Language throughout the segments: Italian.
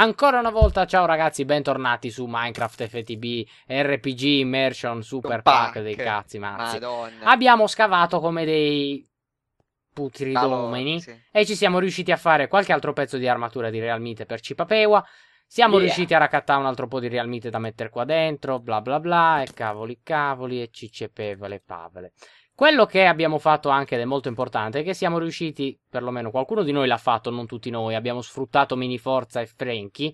Ancora una volta, ciao ragazzi, bentornati su Minecraft FTB RPG Immersion Super Pack, dei cazzi mazzi. Madonna. Abbiamo scavato come dei putridomeni sì. e ci siamo riusciti a fare qualche altro pezzo di armatura di Realmite per Cipapewa. Siamo yeah. riusciti a raccattare un altro po' di Realmite da mettere qua dentro, bla bla bla, e cavoli cavoli, e cicepevole pavole. Quello che abbiamo fatto anche ed è molto importante è che siamo riusciti, perlomeno qualcuno di noi l'ha fatto, non tutti noi, abbiamo sfruttato Mini Forza e Franky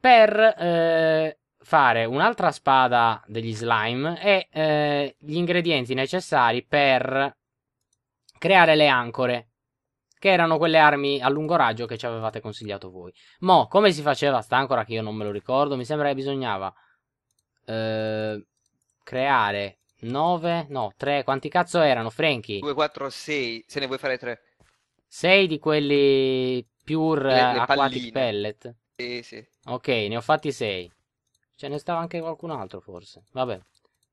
per eh, fare un'altra spada degli slime e eh, gli ingredienti necessari per creare le ancore, che erano quelle armi a lungo raggio che ci avevate consigliato voi. Mo, come si faceva sta ancora che io non me lo ricordo, mi sembra che bisognava eh, creare 9, no, 3, quanti cazzo erano, Franky? 2, 4, 6, se ne vuoi fare 3. 6 di quelli pure le, le aquatic palline. pellet? Sì, sì. Ok, ne ho fatti 6. Ce ne stava anche qualcun altro forse, vabbè.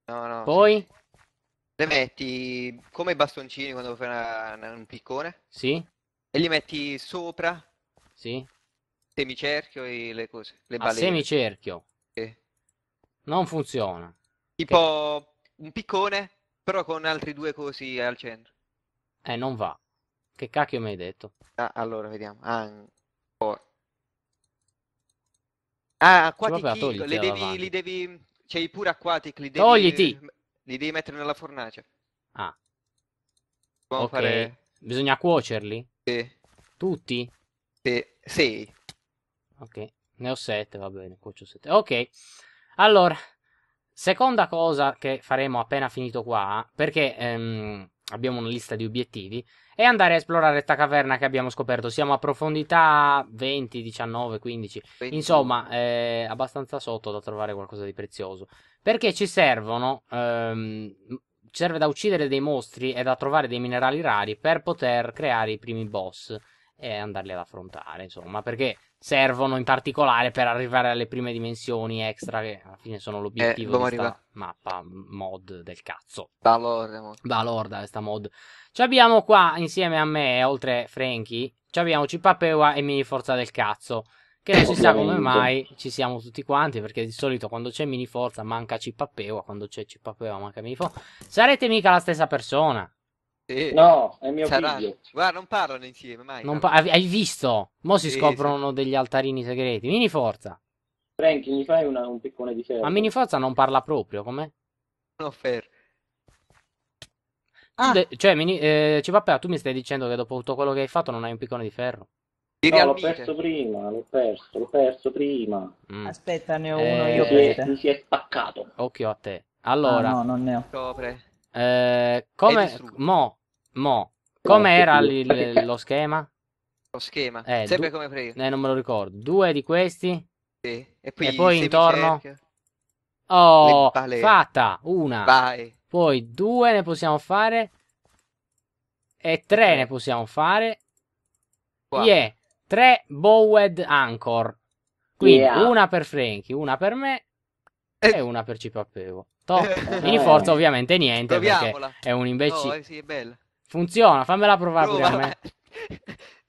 No, no. Poi? Sì. Le metti come i bastoncini quando fai una, una, un piccone. Sì. E li metti sopra. Sì. Semicerchio e le cose, le balene. A semicerchio. Sì. Non funziona. Tipo... Che un piccone, però con altri due cosi al centro. Eh, non va. Che cacchio mi hai detto? Ah, allora, vediamo. Ah, oh. ah acquatic cioè, li devi, li devi... C'hai pure acquatic, li devi... Togliti! Li devi mettere nella fornace. Ah. Dobbiamo ok. Fare... Bisogna cuocerli? Sì. Tutti? Sì. sì. Ok. Ne ho sette, va bene, cuocio sette. Ok. Allora, Seconda cosa che faremo appena finito qua, perché ehm, abbiamo una lista di obiettivi, è andare a esplorare questa caverna che abbiamo scoperto. Siamo a profondità 20, 19, 15, 20. insomma, eh, abbastanza sotto da trovare qualcosa di prezioso. Perché ci servono, ehm, serve da uccidere dei mostri e da trovare dei minerali rari per poter creare i primi boss e andarli ad affrontare, insomma, perché servono in particolare per arrivare alle prime dimensioni extra che alla fine sono l'obiettivo eh, di questa mappa mod del cazzo. Da Lorda questa mod. Ci abbiamo qua insieme a me, oltre Franky, ci abbiamo Cipapewa e Mini Forza del cazzo. Che non si sa come mai ci siamo tutti quanti, perché di solito quando c'è Mini Forza manca Cipapewa, quando c'è Cipapewa manca Mini Forza. Sarete mica la stessa persona. Sì. No, è mio Sarà... figlio. Guarda, non parlano insieme mai. Non pa- hai visto? Mo si sì, scoprono sì. degli altarini segreti. Mini forza. Frank, mi fai una, un piccone di ferro. Ma Mini forza non parla proprio, com'è? No, ferro. Ah. cioè, mini- eh, Cipapea, tu mi stai dicendo che dopo tutto quello che hai fatto non hai un piccone di ferro? No, l'ho perso prima, l'ho perso, l'ho perso prima. Mm. Aspetta, ne ho eh... uno io. Mi si, si è spaccato. Occhio a te. Allora, ah, no, non ne ho. Eh, come, mo, Mo, com'era l- lo schema? Lo schema, eh, sempre du- come prima. Eh, non me lo ricordo. Due di questi. Sì. E, poi, e poi intorno. Oh, fatta una. Vai. Poi due ne possiamo fare. E tre ne possiamo fare. Wow. Yeah. Tre bowed anchor. Quindi yeah. una per Frankie, una per me eh. e una per Cipappevo. Top. In forza ovviamente niente Proviamola. perché è un imbecille. Oh, eh sì, è bella. Funziona, fammela provare Prova. a me.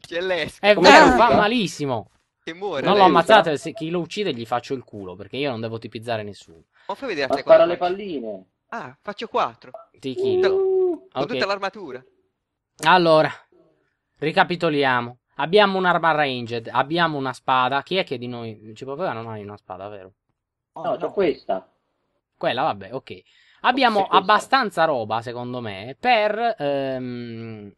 C'è lesco. È eh, fa malissimo. Che muore. Non l'ho l'esca. ammazzato, se chi lo uccide gli faccio il culo, perché io non devo tipizzare nessuno. Ma fai vedere a te Spara le palline. Ah, faccio 4. Ti killo. Uh, Ho tutta l'armatura. Allora, ricapitoliamo. Abbiamo un'arma ranged, abbiamo una spada. Chi è che di noi... Ci poteva non hai una spada, vero? no, no, c'ho questa quella, vabbè, ok. Abbiamo abbastanza roba, secondo me, per, ehm,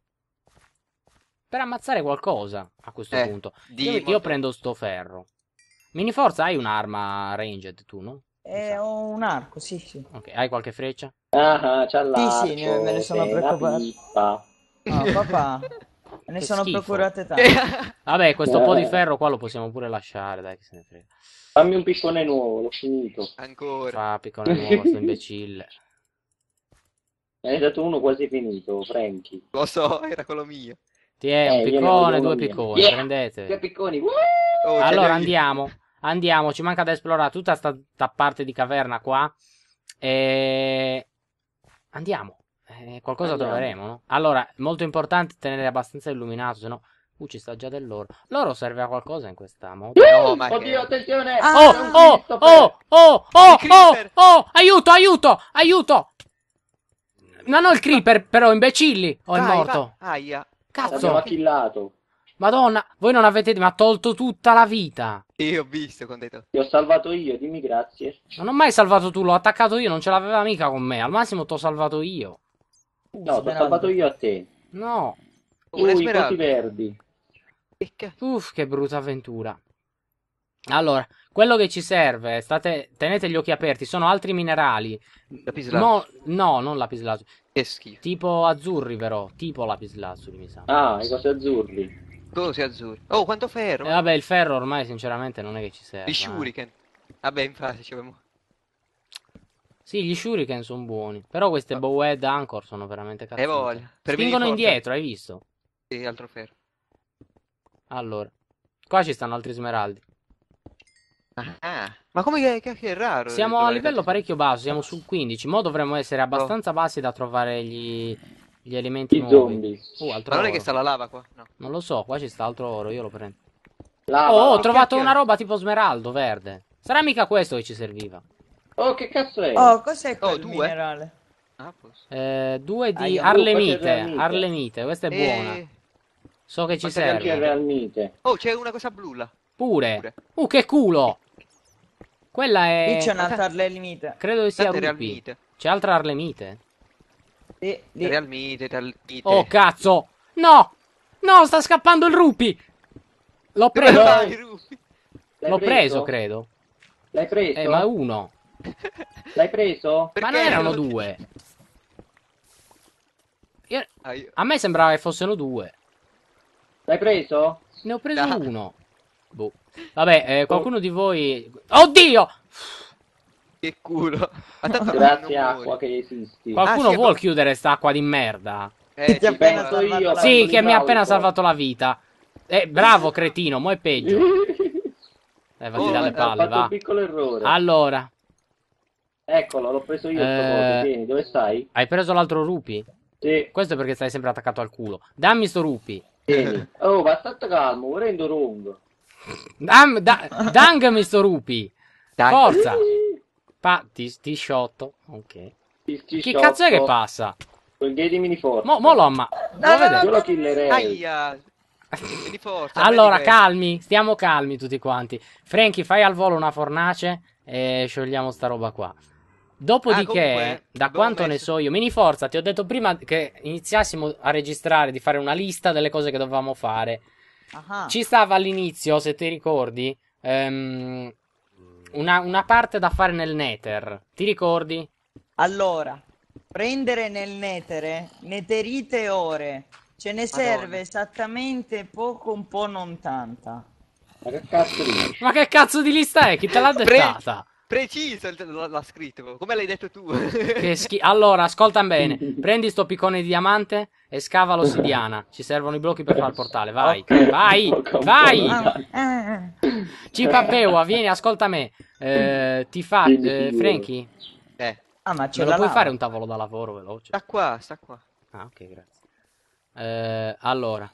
per ammazzare qualcosa a questo eh, punto. Io, io, eh. prendo sto ferro. Miniforza, hai un'arma ranged tu, no? Eh, ho un arco, sì, sì. Ok, hai qualche freccia? Ah, c'ha l'arco. Sì, sì, me ne sono eh, preoccupato. No, papà. ne sono schifo. procurate tante. Vabbè, questo po' di eh. ferro qua lo possiamo pure lasciare, dai, che se ne frega. Fammi un piccone nuovo, l'ho finito. Ancora. Ah, piccone nuovo, sto imbecille. Ne hai dato uno quasi finito, Franky. Lo so, era quello mio. Ti è eh, un piccone, due picconi, yeah! prendete. Due picconi. Oh, allora andiamo, andiamo, ci manca da esplorare tutta questa parte di caverna qua. E... Andiamo. Eh, qualcosa allora. troveremo, no? Allora, molto importante tenere abbastanza illuminato, sennò... Uh, ci sta già dell'oro. L'oro serve a qualcosa in questa moto. No, oh, ma Oddio, che... attenzione! Oh, ah, oh oh, oh, oh, oh, oh, oh, oh, oh, aiuto, aiuto, aiuto! Non ho il creeper, però, imbecilli! O oh, è morto. Va... Aia. Cazzo! killato. Madonna, voi non avete... Mi ha tolto tutta la vita. Io ho visto quando hai tolto. Ti ho salvato io, dimmi grazie. Non ho mai salvato tu, l'ho attaccato io, non ce l'aveva mica con me. Al massimo t'ho salvato io. No, ti ho salvato io a te. No. Una i poti verdi. Uff, che brutta avventura. Allora, quello che ci serve, state, tenete gli occhi aperti, sono altri minerali. No, no, non lapislazuli. Tipo azzurri però, tipo lapislazuli mi sa. Ah, i cosi azzurri. Cosi azzurri. Oh, quanto ferro. Eh, vabbè, il ferro ormai sinceramente non è che ci serve. Di eh. shuriken. Eh. Vabbè, infatti ci abbiamo... Sì, gli shuriken sono buoni. Però queste Bowhead Anchor sono veramente eh, cazzate. E voglia. Spingono indietro, hai visto? Sì, altro ferro. Allora. Qua ci stanno altri smeraldi. Ah, ma come che, che è raro? Eh, siamo a livello cazzo. parecchio basso, siamo su 15. Mo dovremmo essere boh. abbastanza oh. bassi da trovare gli, gli elementi I nuovi. Zombie. Uh, ma non oro. è che sta la lava qua? No. Non lo so, qua ci sta altro oro, io lo prendo. Lava, oh, ho trovato una roba tipo smeraldo verde. Sarà mica questo che ci serviva. Oh, che cazzo è? Oh, cos'è oh, quel oh, minerale? Ah, eh, due di ah, Arlenite. Arlenite, questa è eh. buona. So che ci Quante serve. Arlenite. Oh, c'è una cosa blu là. Pure. Pure. Uh, che culo! Quella è... Lì c'è un'altra Arlenite. Credo che sia Rupi. C'è altra Arlenite. E, e... Realmite, talmite. Oh, cazzo! No! No, sta scappando il Rupi! L'ho preso. L'ho preso, credo. L'hai preso? Eh, ma uno. L'hai preso? Perché Ma non erano lo... due. Io... Ah, io... A me sembrava che fossero due. L'hai preso? Ne ho preso no. uno. Boh. Vabbè, eh, oh. qualcuno oh. di voi... Oddio! Che culo. Grazie acqua che esisti. Qualcuno ah, vuol però... chiudere sta acqua di merda? Eh, ti penso io. Sì, che mi ha appena salvato la vita. Eh, bravo cretino, mo' è peggio. Eh, vatti oh, dalle palle, va. Allora. Eccolo, l'ho preso io. Eh... Vieni, dove stai? Hai preso l'altro rupi? Sì. Questo è perché stai sempre attaccato al culo. Dammi sto rupi. Vieni. oh, ma stato calmo, volendo rondo. Dam, da, dangami sto rupi. Dai. Forza. Pa, ti, ti sciotto. Ok. Ti, che cazzo è che passa? Con gli mini forza. Mo, mo lo amma. No, no, no, lo killerei. Aia. Forza, allora, calmi, stiamo calmi tutti quanti. Franky, fai al volo una fornace e sciogliamo sta roba qua. Dopodiché, ah, comunque, da quanto messo... ne so io, mini forza, ti ho detto prima che iniziassimo a registrare, di fare una lista delle cose che dovevamo fare. Aha. Ci stava all'inizio, se ti ricordi, um, una, una parte da fare nel Nether. Ti ricordi? Allora, prendere nel netere, neterite ore. Ce ne Madonna. serve esattamente poco, un po' non tanta. Ma che cazzo di, Ma che cazzo di lista è? Chi te l'ha dettata? Pre- Preciso l'ha scritto, come l'hai detto tu. schi- allora, ascolta bene. Prendi sto piccone di diamante e scava l'ossidiana. Ci servono i blocchi per fare il portale. Vai, vai, vai. Ah. Cipapeua, vieni, ascolta me. Eh, ti fa, eh, Franky? Eh. Ah, ma ce lo puoi fare un tavolo da lavoro veloce? Sta qua, sta qua. Ah, ok, grazie. Eh, allora.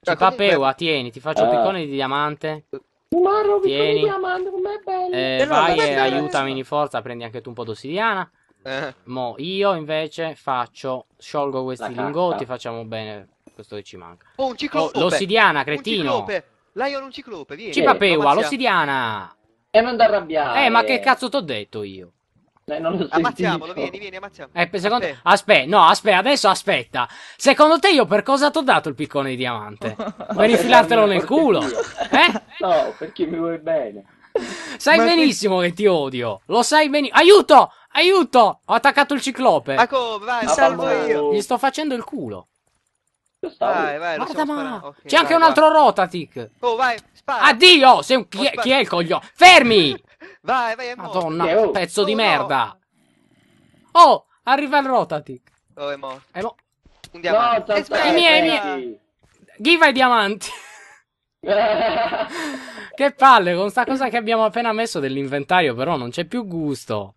Cioè, Cipapeua, tieni, ti faccio il ah. piccone di diamante. Eh. Umaro, mi Tieni. amando, com'è bello. Eh, Eh, no, vai e aiutami di forza, prendi anche tu un po' d'ossidiana. Eh, Mo io invece faccio, sciolgo questi lingotti, facciamo bene questo che ci manca. Oh, un Oh, l'ossidiana, cretino. ciclope! Lion, un ciclope, vieni! Ci l'ossidiana. E non ti arrabbiare. Eh, ma che cazzo t'ho detto io? Eh, non lo ammazziamolo, vieni, vieni, ammazziamolo. Eh, secondo... Aspetta, aspe... no, aspetta, adesso aspetta. Secondo te io per cosa ti ho dato il piccone di diamante? per infilartelo nel culo? Eh? No, perché mi vuoi bene. Sai Ma benissimo che... che ti odio. Lo sai benissimo. Aiuto! Aiuto! Ho attaccato il ciclope. Ma come? Vai, ah, salvo io. Gli sto facendo il culo. Vai, vai, Guarda, ma okay, c'è vai, anche un altro vai. Rotatic. Oh, vai, spara. Addio! Sei un... chi, è, oh, chi è il coglione? Fermi! Vai, vai, è morto. Madonna, yeah, oh. pezzo oh, di no. merda. Oh, arriva il Rotatic. Oh, è morto. È mo Un diamante. No, aspetta, I miei, i miei. Give ai diamanti. che palle, con sta cosa che abbiamo appena messo dell'inventario, però non c'è più gusto.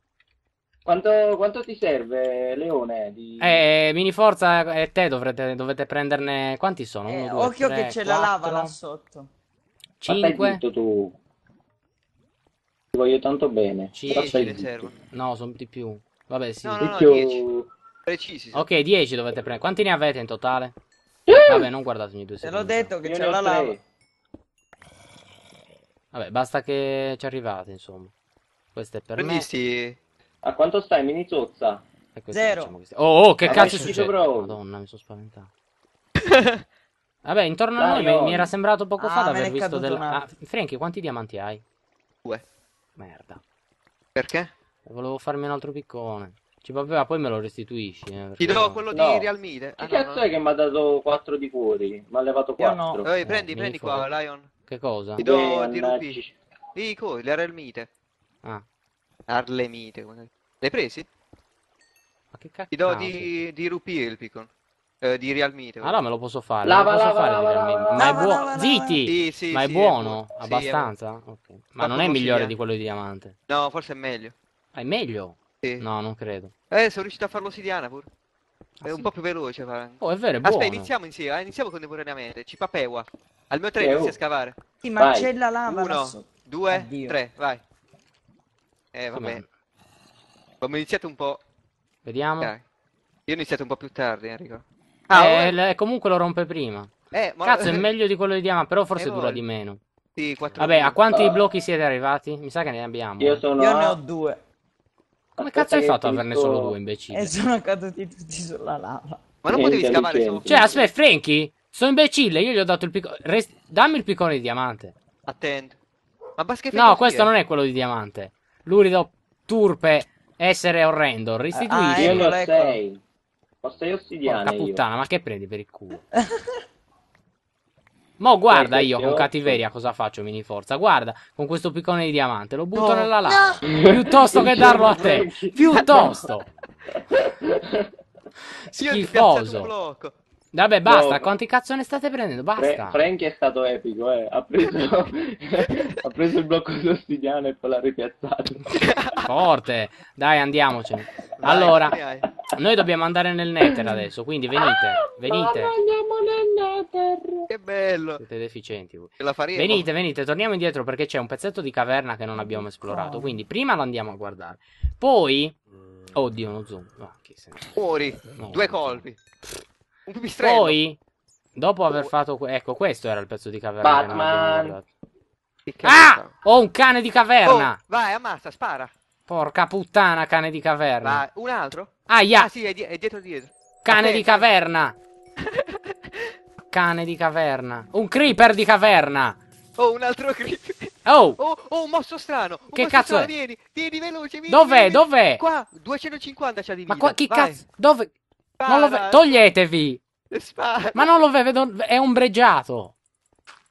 Quanto, quanto, ti serve, Leone? Di... Eh, forza e te dovrete, dovete prenderne. Quanti sono? Uno, eh, due, occhio tre, che c'è la lava là sotto. 5. tu. Ti voglio tanto bene. 10 No, sono di più. Vabbè, sì. No, no, no, più... 10. Precisi. Ok, 10 dovete prendere. Quanti ne avete in totale? Eh! Vabbè, non guardatemi due secondi. Te l'ho detto che c'è la lava. Vabbè, basta che ci arrivate, insomma. Questo è per Prendisti... me. A quanto stai, mini tozza? Zero. Diciamo Oh, oh, che Vabbè, cazzo è successo? Madonna, mi sono spaventato. Vabbè, intorno a noi mi, mi, era sembrato poco ah, fa di aver visto della... Ah, Frankie, quanti diamanti hai? Due. Merda. Perché? Volevo farmi un altro piccone. Ci vabbè, poi me lo restituisci. Eh, Ti do quello no. di Real Mid. Ah, che no, cazzo no. è che mi ha dato 4 di cuori? Mi ha levato 4. No. eh, prendi, eh, prendi qua, Lion. Che cosa? Ti do di rubisci. Lì, coi, le Arlemite. Ah. Arlemite. Le hai presi? Ma che cazzo? Ti do ah, di, di rupire il piccone eh, di Real Meat. Allora ah, me lo posso fare. Lava, lo posso lava, fare lava, lava, lava, Ma è buono. Ziti, Sì, sì, ma è sì, buono? È bu- abbastanza? È bu- okay. Ma, non è migliore di quello di diamante? No, forse è meglio. Ah, è meglio? Sì. No, non credo. Eh, sono riuscito a farlo sidiana pur. Ah, è un po' più veloce. Fa... Oh, è vero, è buono. Aspetta, iniziamo insieme. Iniziamo contemporaneamente. Cipapewa. Al mio 3 eh, inizia a scavare. Sì, ma c'è la lava. 1, 2, 3, vai. Eh, vabbè. Come? Abbiamo iniziato un po'. Vediamo. Io ho iniziato un po' più tardi, Enrico. Ah, oh, eh, le- comunque lo rompe prima. Eh, ma... Cazzo, è meglio di quello di diamante, però forse dura di meno. Sì, 4 Vabbè, a quanti Ah. blocchi siete arrivati? Mi sa che ne abbiamo. Io eh. sono Io ne ho due Come cazzo hai fatto a averne solo due, imbecille? e sono caduti tutti sulla lava. Ma non potevi scavare solo... Cioè, aspetta, Franky, sono imbecille, io gli ho dato il piccone... Dammi il piccone di diamante. Attento. Ma basket No, questo eh? non è quello di diamante. Lurido, turpe, essere orrendo. Restituisci. Ah, ecco, io ne ho ecco. Ho sei ossidiane Porca io. puttana, ma che prendi per il culo? Mo guarda io con cattiveria cosa faccio mini forza. Guarda, con questo piccone di diamante lo butto no. nella lava. No. Piuttosto che darlo a te. Piuttosto. Schifoso. Vabbè, basta, no. quanti cazzo ne state prendendo? Basta. Fra Frank è stato epico, eh. Ha preso, ha preso il blocco d'ossidiano e poi l'ha ripiazzato. Forte. Dai, andiamocene. Allora, vai, vai. Noi dobbiamo andare nel Nether adesso, quindi venite, ah, venite. andiamo nel Nether. Che bello. Siete deficienti voi. Venite, venite, torniamo indietro perché c'è un pezzetto di caverna che non abbiamo esplorato, quindi prima lo andiamo a guardare. Poi mm. Oddio, uno zoom. No, Fuori, no, due colpi. Un pipistrello. Poi dopo aver fatto ecco, questo era il pezzo di caverna Batman. Ah! Ho un cane di caverna. Oh, vai, ammazza, spara. Porca puttana, cane di caverna. Ma un altro? Aia. Ah, sì, è, di è dietro dietro. Cane okay, di caverna. cane di caverna. Un creeper di caverna. Oh, un altro creeper. Oh. oh, oh un mosso strano. Un che mosso cazzo strano. è? Vieni, vieni veloce, vieni. Dov'è? Dov'è? Qua, 250 c'ha di vita. Ma qua, chi Vai. cazzo? Dove? Spara. Non lo Toglietevi. Spara. Ma non lo vedo, è ombreggiato.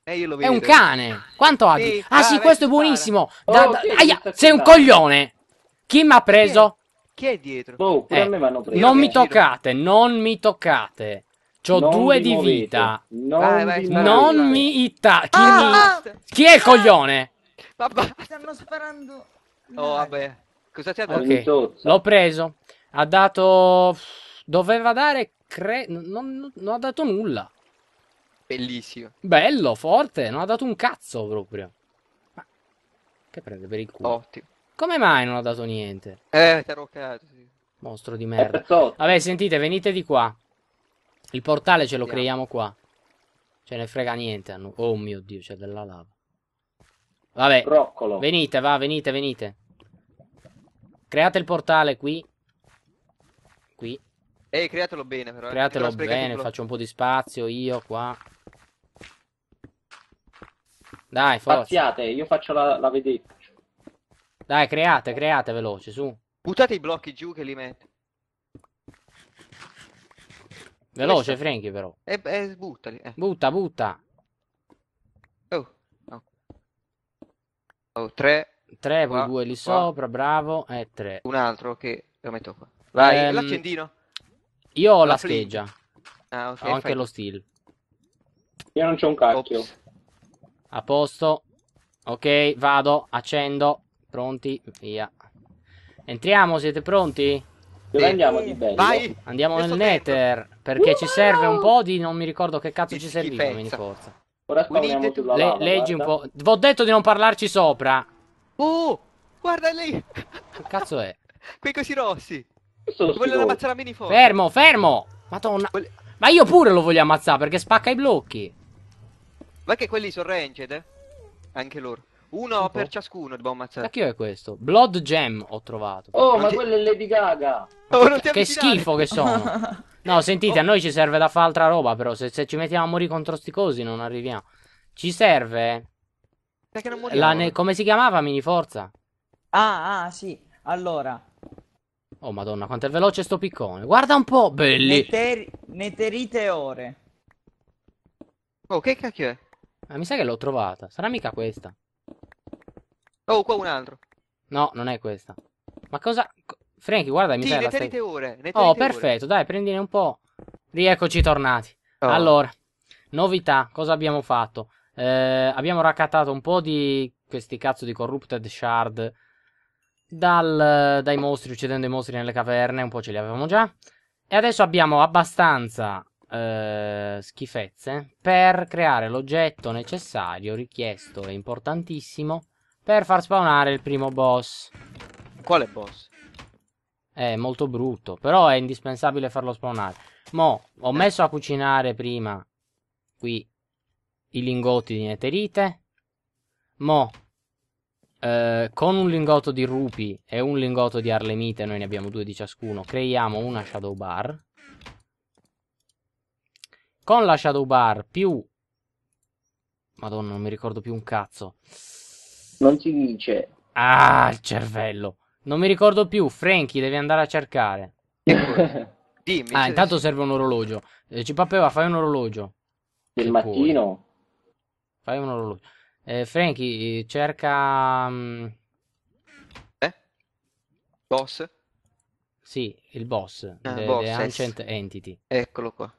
Eh, io lo vedo. È un cane. Quanto ha? Sì, ah, sì, questo è buonissimo. Da, oh, da... Okay, aia, sei un coglione. Chi mi ha preso? Chi è, Chi è dietro? Oh, eh, non mi toccate, non mi toccate. C'ho due di vita. Non, mi itta. Chi, ah! è il ah! coglione? Papà, stanno sparando. oh, vabbè. Cosa ti ha dato? Okay. L'ho preso. Ha dato. Doveva dare. Cre... Non, non ha dato nulla. Bellissimo. Bello, forte. Non ha dato un cazzo proprio. Ma... Che prende per il culo. Ottimo. Come mai non ho dato niente? Eh, ti ero roccato, Mostro di merda. Vabbè, sentite, venite di qua. Il portale ce lo creiamo qua. Ce ne frega niente. Oh mio Dio, c'è della lava. Vabbè. Broccolo. Venite, va, venite, venite. Create il portale qui. Qui. Ehi, createlo bene però. Eh. Createlo bene, faccio un po' di spazio io qua. Dai, forza. Spaziate, io faccio la, la vedetta. Dai, create, create veloce, su. Buttate i blocchi giù che li metto. Veloce, Questa... Franky, però. E, eh, e eh, buttali. Eh. Butta, butta. Oh, no. Oh, tre. Tre, poi due lì qua. sopra, bravo. E tre. Un altro che... Lo metto qua. Vai, ehm... l'accendino. Io ho la, la scheggia. Ah, okay, ho anche lo steel. Io non c'ho un cacchio. Ops. A posto. Ok, vado, accendo. Pronti? Via. Entriamo, siete pronti? Dove andiamo di bello? Vai. Andiamo Io nel Nether, perché uh, ci serve un po' di... non mi ricordo che cazzo ci serviva, mini forza. Ora spawniamo sulla lava, Leggi guarda. un po'... V'ho detto di non parlarci sopra! Uh! Guarda lì! Che cazzo è? Quei cosi rossi! Vogliono ammazzare la mini forza. Fermo, fermo! Madonna! Quelle... Ma io pure lo voglio ammazzare perché spacca i blocchi! Ma che quelli sono ranged, eh? Anche loro. Uno un per ciascuno dobbiamo ammazzare. Ma chi è questo? Blood Gem ho trovato. Oh, non ma ti... quello è Lady Gaga. Oh, non ti che schifo che sono. No, sentite, oh. a noi ci serve da fare altra roba, però se, se ci mettiamo a morire contro sti cosi non arriviamo. Ci serve... Perché non moriamo? Ne... Come si chiamava Mini Forza? Ah, ah, sì. Allora... Oh, madonna, quanto è veloce sto piccone. Guarda un po', belli. Neteri... Neterite ore. Oh, che cacchio è? Ma mi sa che l'ho trovata. Sarà mica questa. Oh, qua un altro. No, non è questa. Ma cosa... Franky, guarda, mi sì, serve... Sì, Oh, perfetto, ore. dai, prendine un po'. Rieccoci tornati. Oh. Allora, novità, cosa abbiamo fatto? Eh, abbiamo raccattato un po' di questi cazzo di corrupted shard dal, dai mostri, uccidendo i mostri nelle caverne, un po' ce li avevamo già. E adesso abbiamo abbastanza eh, schifezze per creare l'oggetto necessario, richiesto e importantissimo per far spawnare il primo boss. Quale boss? È molto brutto, però è indispensabile farlo spawnare. Mo, ho eh. messo a cucinare prima qui i lingotti di neterite. Mo, eh, con un lingotto di rupi e un lingotto di arlemite, noi ne abbiamo due di ciascuno, creiamo una shadow bar. Con la shadow bar più... Madonna, non mi ricordo più un cazzo. Non si dice. Ah, il cervello. Non mi ricordo più. Franky, devi andare a cercare. Dimmi. Ah, intanto serve un orologio. Eh, Cipapeva, fai un orologio. Del mattino? Puoi. Fai un orologio. Eh, Frankie, cerca... Mm, eh? Boss? Sì, il boss. Ah, boss eh. Ancient Entity. Eccolo qua.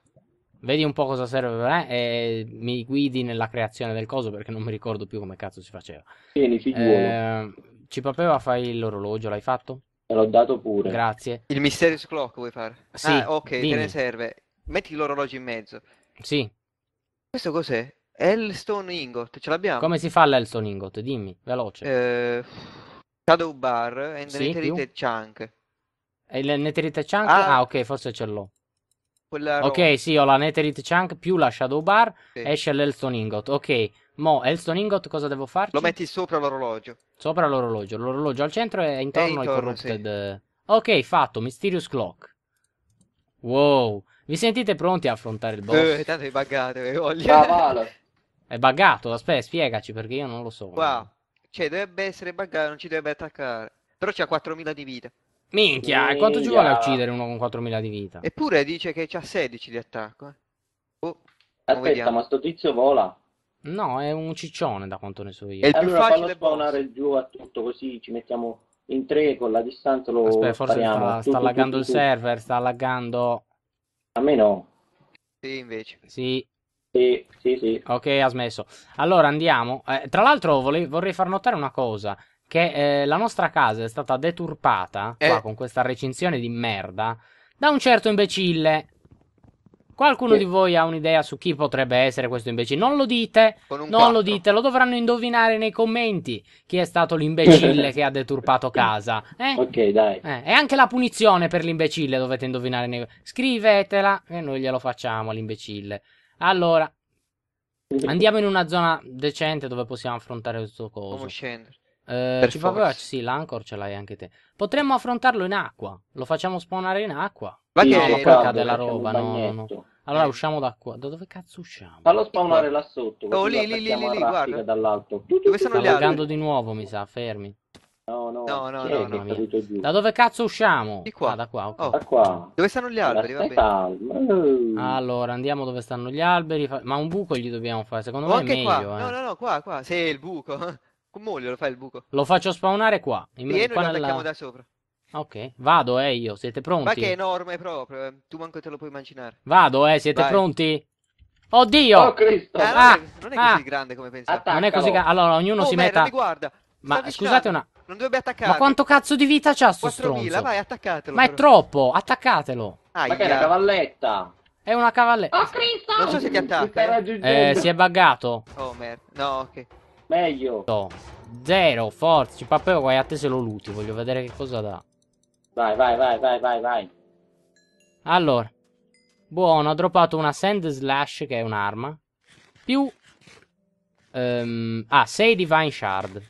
Vedi un po' cosa serve per me e mi guidi nella creazione del coso perché non mi ricordo più come cazzo si faceva. Tieni, figliuolo. Eh, Cipapeva fai l'orologio, l'hai fatto? Te l'ho dato pure. Grazie. Il Mysterious Clock vuoi fare? Sì. Ah, ok, dimmi. te ne serve. Metti l'orologio in mezzo. Sì. Questo cos'è? Hellstone Ingot, ce l'abbiamo? Come si fa l'Hellstone Ingot? Dimmi, veloce. Eh, Shadow Bar e eh, sì, Netherite Chunk. E l'Netherite Chunk? Ah. ah, ok, forse ce l'ho. Quella ok, roba. sì, ho la Netherite Chunk più la Shadow Bar, sì. esce l'Elstone Ingot. Ok, mo Elstone Ingot cosa devo farci? Lo metti sopra l'orologio. Sopra l'orologio, l'orologio al centro e intorno, ai Corrupted. Sì. Ok, fatto, Mysterious Clock. Wow, vi sentite pronti a affrontare il boss? Eh, tanto è buggato, eh, voglio. Ah, è buggato, aspetta, spiegaci perché io non lo so. Wow. Cioè, dovrebbe essere buggato, non ci dovrebbe attaccare. Però c'ha 4000 di vita. Minchia, Minchia. quanto ci vuole uccidere uno con 4000 di vita? Eppure dice che c'ha 16 di attacco. Eh. Oh, Aspetta, ma sto tizio vola. No, è un ciccione da quanto ne so io. È il allora più facile spawnare il giù a tutto così ci mettiamo in tre con la distanza lo Aspetta, forse spariamo. sta, sta laggando il server, sta laggando. A me no. Sì, invece. Sì. Sì, sì, sì. Ok, ha smesso. Allora andiamo. Eh, tra l'altro vorrei, vorrei far notare una cosa che eh, la nostra casa è stata deturpata eh. qua, con questa recinzione di merda da un certo imbecille. Qualcuno sì. di voi ha un'idea su chi potrebbe essere questo imbecille? Non lo dite, non 4. lo dite, lo dovranno indovinare nei commenti chi è stato l'imbecille che ha deturpato casa. Eh? Ok, dai. Eh, e anche la punizione per l'imbecille dovete indovinare nei Scrivetela e noi glielo facciamo all'imbecille. Allora, andiamo in una zona decente dove possiamo affrontare questo coso. Come scendere? Eh, per tipo forza. sì, l'Anchor ce l'hai anche te. Potremmo affrontarlo in acqua. Lo facciamo spawnare in acqua. Ma che no, ma cade la roba. No, no. Allora eh. usciamo da qua. Da dove cazzo usciamo? Fallo spawnare là sotto. Oh, lì, lì, lì, lì, guarda. Dall'alto. Dove sono gli altri? di nuovo, mi sa. Fermi. No, no, no, no, no, no, Da dove cazzo usciamo? Di qua. Ah, da qua, okay. oh. da qua. Dove stanno gli alberi? Allora, andiamo dove stanno gli alberi. Fa... Ma un buco gli dobbiamo fare, secondo oh, me è meglio. Qua. Eh. No, no, no, qua, qua. Sì, il buco. Con moglie lo fai il buco. Lo faccio spawnare qua. In e qua noi lo attacchiamo nella... da sopra. Ok, vado eh io, siete pronti? Ma che è enorme proprio, eh, tu manco te lo puoi immaginare. Vado eh, siete Vai. pronti? Oddio! Oh Cristo! Eh, non, è, non, è, così ah, grande come pensavo. Attaccalo. Non è così grande, allora ognuno oh, si merda, metta... guarda! Ma scusate una... Non dovrebbe attaccarlo. Ma quanto cazzo di vita c'ha sto 4000, stronzo? vai, attaccatelo. Ma però. è troppo, attaccatelo. Ah, Ma che è una cavalletta. È una cavalletta. Oh Cristo! Non so se ti attacca. Eh, si è buggato. Oh merda. No, ok. Meglio. No. Zero, forza. Ci cioè, papero guai a te se lo luti. Voglio vedere che cosa dà. Vai, vai, vai, vai, vai, vai. Allora. Buono, ho droppato una Sand Slash, che è un'arma. Più... Um, ah, 6 Divine Shard.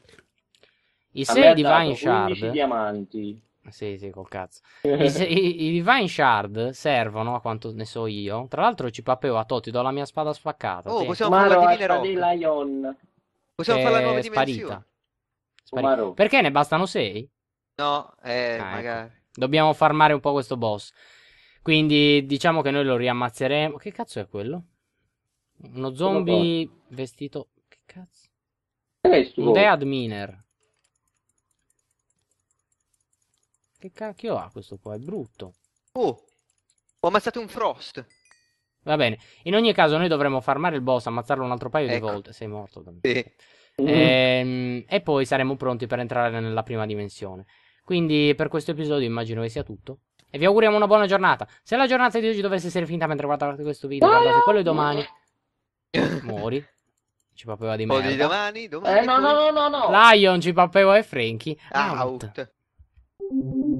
I 6 Divine Shard... diamanti. Sì, sì, col cazzo. I, i, I, Divine Shard servono, a quanto ne so io. Tra l'altro ci papeo a Toti, do la mia spada spaccata. Oh, sì. possiamo fare la Divine Possiamo fare la nuova eh, dimensione. Sparita. Perché ne bastano 6? No, eh, ah, ecco. magari. Ecco. Dobbiamo farmare un po' questo boss. Quindi diciamo che noi lo riammazzeremo. Che cazzo è quello? Uno zombie vestito. Che cazzo? Eh, un Dead Miner. Che cacchio ha questo qua? È brutto. Oh, ho ammazzato un Frost. Va bene. In ogni caso, noi dovremmo farmare il boss, ammazzarlo un altro paio ecco. di volte. Sei morto. Sì. E, ehm, e poi saremo pronti per entrare nella prima dimensione. Quindi, per questo episodio, immagino che sia tutto. E vi auguriamo una buona giornata. Se la giornata di oggi dovesse essere finita mentre guardate questo video, guardate quello di domani. Muori. Ci papeva di merda. Di domani, domani. Eh, no, no, no, no, no. Lion, ci papeva e Frankie. Out. Out.